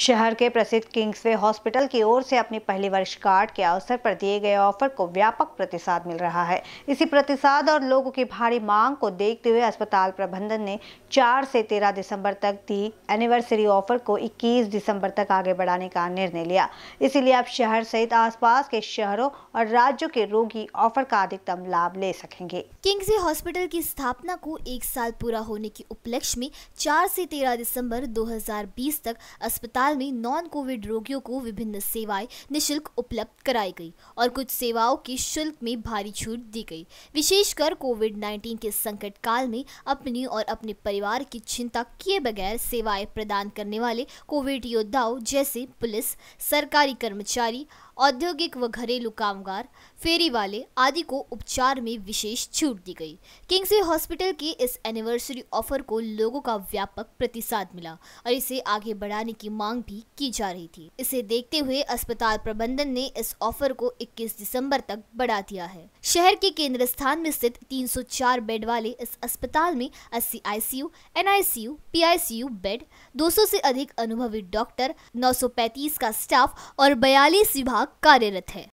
शहर के प्रसिद्ध किंग्सवे हॉस्पिटल की ओर से अपनी पहली वर्षगांठ के अवसर पर दिए गए ऑफर को व्यापक प्रतिसाद मिल रहा है इसी प्रतिसाद और लोगों की भारी मांग को देखते हुए अस्पताल प्रबंधन ने 4 से 13 दिसंबर तक दी एनिवर्सरी ऑफर को 21 दिसंबर तक आगे बढ़ाने का निर्णय लिया इसीलिए अब शहर सहित आस के शहरों और राज्यों के रोगी ऑफर का अधिकतम लाभ ले सकेंगे वे हॉस्पिटल की स्थापना को एक साल पूरा होने के उपलक्ष्य में चार ऐसी तेरह दिसम्बर दो तक अस्पताल अस्पताल में नॉन कोविड रोगियों को विभिन्न सेवाएं निशुल्क उपलब्ध कराई गई और कुछ सेवाओं के शुल्क में भारी छूट दी गई विशेषकर कोविड 19 के संकट काल में अपनी और अपने परिवार की चिंता किए बगैर सेवाएं प्रदान करने वाले कोविड योद्धाओं जैसे पुलिस सरकारी कर्मचारी औद्योगिक व घरेलू कामगार फेरी वाले आदि को उपचार में विशेष छूट दी गई किंग्सवे हॉस्पिटल के इस एनिवर्सरी ऑफर को लोगों का व्यापक प्रतिसाद मिला और इसे आगे बढ़ाने की मांग भी की जा रही थी इसे देखते हुए अस्पताल प्रबंधन ने इस ऑफर को 21 दिसंबर तक बढ़ा दिया है शहर के केंद्र स्थान में स्थित 304 बेड वाले इस अस्पताल में अस्सी आईसीयू एनआईसीयू पीआईसीयू बेड 200 से अधिक अनुभवी डॉक्टर 935 का स्टाफ और बयालीस विभाग कार्यरत है